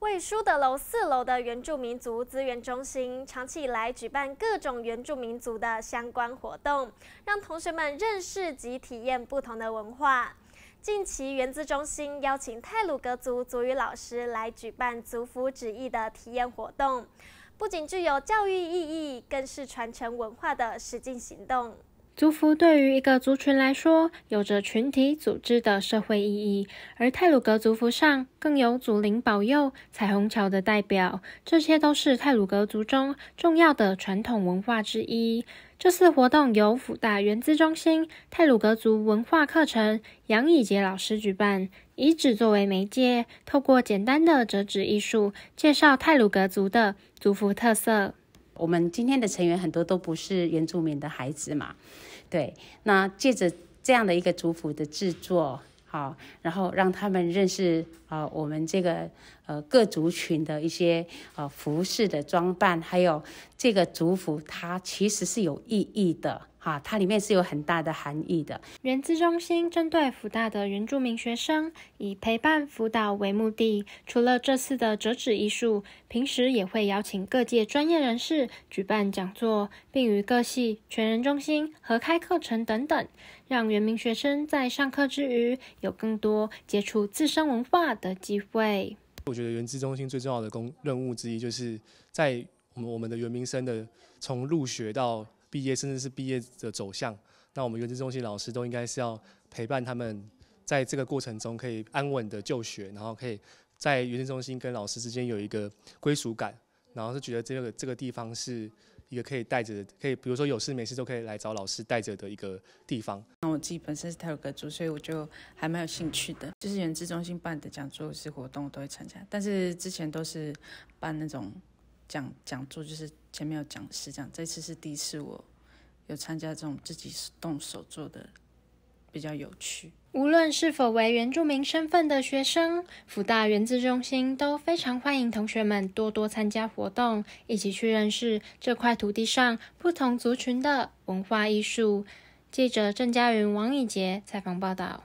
为书德楼四楼的原住民族资源中心，长期以来举办各种原住民族的相关活动，让同学们认识及体验不同的文化。近期，原资中心邀请泰鲁格族族语老师来举办族服旨意的体验活动，不仅具有教育意义，更是传承文化的实际行动。族服对于一个族群来说，有着群体组织的社会意义，而泰鲁格族服上更有祖灵保佑、彩虹桥的代表，这些都是泰鲁格族中重要的传统文化之一。这次活动由辅大原资中心泰鲁格族文化课程杨以杰老师举办，以纸作为媒介，透过简单的折纸艺术，介绍泰鲁格族的族服特色。我们今天的成员很多都不是原住民的孩子嘛，对，那借着这样的一个族服的制作，好，然后让他们认识啊，我们这个呃各族群的一些呃服饰的装扮，还有这个族服，它其实是有意义的。啊，它里面是有很大的含义的。原子中心针对福大的原住民学生，以陪伴辅导为目的，除了这次的折纸艺术，平时也会邀请各界专业人士举办讲座，并与各系、全人中心合开课程等等，让原民学生在上课之余，有更多接触自身文化的机会。我觉得原子中心最重要的工任务之一，就是在我们我们的原民生的从入学到。毕业甚至是毕业的走向，那我们原子中心老师都应该是要陪伴他们，在这个过程中可以安稳的就学，然后可以在原子中心跟老师之间有一个归属感，然后是觉得这个这个地方是一个可以带着，可以比如说有事没事都可以来找老师带着的一个地方。那我自己本身是泰语格主，所以我就还蛮有兴趣的，就是原子中心办的讲座式活动我都会参加，但是之前都是办那种。讲讲座就是前面有讲师讲，这次是第一次我有参加这种自己动手做的，比较有趣。无论是否为原住民身份的学生，福大原自中心都非常欢迎同学们多多参加活动，一起去认识这块土地上不同族群的文化艺术。记者郑佳云、王以杰采访报道。